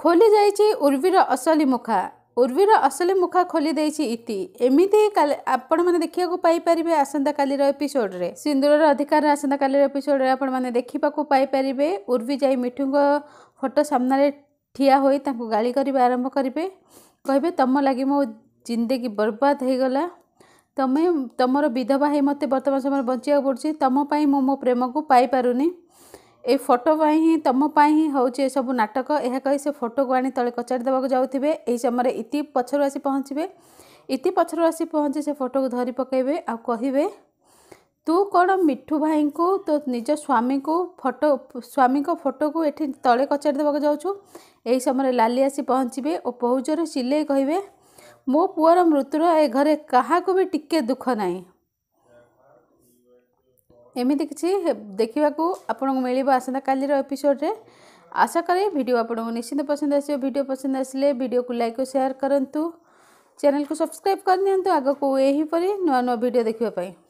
ଖୋଲିଯାଇଛି ଉର୍ବୀର ଅସଲି ମୁଖା ଉର୍ବୀର ଅସଲି ମୁଖା ଖୋଲିଦେଇଛି ଇତି ଏମିତି ଆପଣମାନେ ଦେଖିବାକୁ ପାଇପାରିବେ ଆସନ୍ତାକାଲିର ଏପିସୋଡ଼ରେ ସିନ୍ଦୁରର ଅଧିକାର ଆସନ୍ତାକାଲିର ଏପିସୋଡ଼ରେ ଆପଣମାନେ ଦେଖିବାକୁ ପାଇପାରିବେ ଉର୍ବୀ ଯାଇ ମିଠୁଙ୍କ ଫଟୋ ସାମ୍ନାରେ ଠିଆ ହୋଇ ତାଙ୍କୁ ଗାଳି କରିବା ଆରମ୍ଭ କରିବେ କହିବେ ତୁମ ଲାଗି ମୋ ଜିନ୍ଦଗି ବର୍ବାଦ ହୋଇଗଲା ତୁମେ ତୁମର ବିଧବା ହେଇ ମୋତେ ବର୍ତ୍ତମାନ ସମୟରେ ବଞ୍ଚିବାକୁ ପଡ଼ୁଛି ତୁମ ପାଇଁ ମୁଁ ମୋ ପ୍ରେମକୁ ପାଇପାରୁନି ଏ ଫଟୋ ପାଇଁ ହିଁ ତୁମ ପାଇଁ ହିଁ ହେଉଛି ଏସବୁ ନାଟକ ଏହା କହି ସେ ଫଟୋକୁ ଆଣି ତଳେ କଚାଡ଼ି ଦେବାକୁ ଯାଉଥିବେ ଏହି ସମୟରେ ଇତି ପଛରୁ ଆସି ପହଞ୍ଚିବେ ଇତି ପଛରୁ ଆସି ପହଞ୍ଚି ସେ ଫଟୋକୁ ଧରି ପକାଇବେ ଆଉ କହିବେ ତୁ କ'ଣ ମିଠୁ ଭାଇଙ୍କୁ ତୋ ନିଜ ସ୍ୱାମୀଙ୍କୁ ଫଟୋ ସ୍ୱାମୀଙ୍କ ଫଟୋକୁ ଏଠି ତଳେ କଚାଡ଼ି ଦେବାକୁ ଯାଉଛୁ ଏହି ସମୟରେ ଲାଲି ଆସି ପହଞ୍ଚିବେ ଓ ବହୁ ଜୋରେ ଚିଲେଇ କହିବେ ମୋ ପୁଅର ମୃତ୍ୟୁର ଏ ଘରେ କାହାକୁ ବି ଟିକିଏ ଦୁଃଖ ନାହିଁ ଏମିତି କିଛି ଦେଖିବାକୁ ଆପଣଙ୍କୁ ମିଳିବ ଆସନ୍ତାକାଲିର ଏପିସୋଡ଼ରେ ଆଶା କରେ ଭିଡ଼ିଓ ଆପଣଙ୍କୁ ନିଶ୍ଚିତ ପସନ୍ଦ ଆସିବ ଭିଡ଼ିଓ ପସନ୍ଦ ଆସିଲେ ଭିଡ଼ିଓକୁ ଲାଇକ୍ ଓ ସେୟାର କରନ୍ତୁ ଚ୍ୟାନେଲକୁ ସବସ୍କ୍ରାଇବ୍ କରିନିଅନ୍ତୁ ଆଗକୁ ଏହିପରି ନୂଆ ନୂଆ ଭିଡ଼ିଓ ଦେଖିବା ପାଇଁ